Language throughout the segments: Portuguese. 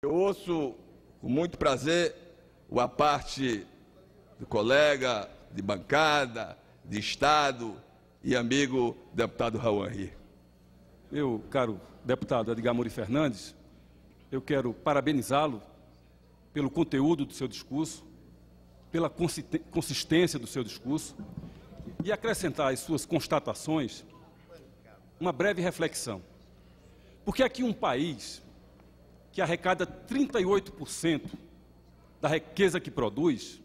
Eu ouço com muito prazer a parte do colega de bancada, de Estado e amigo deputado Raul Henri. Meu caro deputado Edgar Mori Fernandes, eu quero parabenizá-lo pelo conteúdo do seu discurso, pela consistência do seu discurso e acrescentar às suas constatações uma breve reflexão. Porque aqui um país que arrecada 38% da riqueza que produz,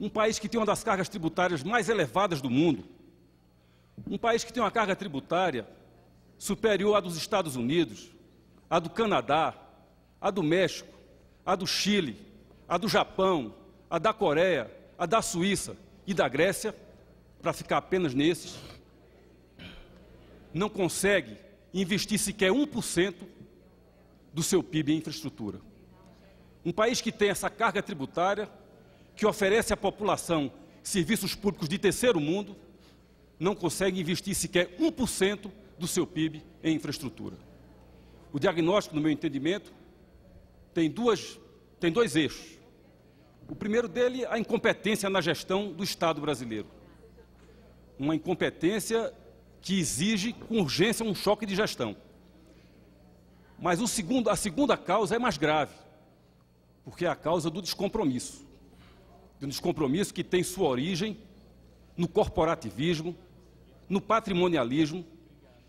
um país que tem uma das cargas tributárias mais elevadas do mundo, um país que tem uma carga tributária superior à dos Estados Unidos, à do Canadá, à do México, à do Chile, à do Japão, à da Coreia, à da Suíça e da Grécia, para ficar apenas nesses, não consegue investir sequer 1% do seu PIB em infraestrutura. Um país que tem essa carga tributária, que oferece à população serviços públicos de terceiro mundo, não consegue investir sequer 1% do seu PIB em infraestrutura. O diagnóstico, no meu entendimento, tem, duas, tem dois eixos. O primeiro dele, a incompetência na gestão do Estado brasileiro. Uma incompetência que exige com urgência um choque de gestão. Mas segundo, a segunda causa é mais grave, porque é a causa do descompromisso. De um descompromisso que tem sua origem no corporativismo, no patrimonialismo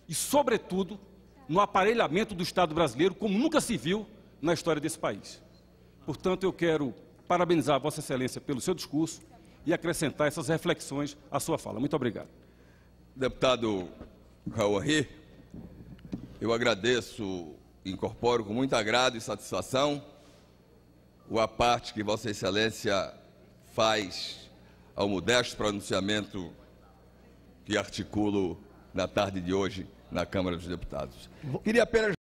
e, sobretudo, no aparelhamento do Estado brasileiro, como nunca se viu na história desse país. Portanto, eu quero parabenizar Vossa Excelência pelo seu discurso e acrescentar essas reflexões à sua fala. Muito obrigado. Deputado Raul Henri, eu agradeço incorporo com muito agrado e satisfação a parte que Vossa Excelência faz ao modesto pronunciamento que articulo na tarde de hoje na Câmara dos Deputados. Queria apenas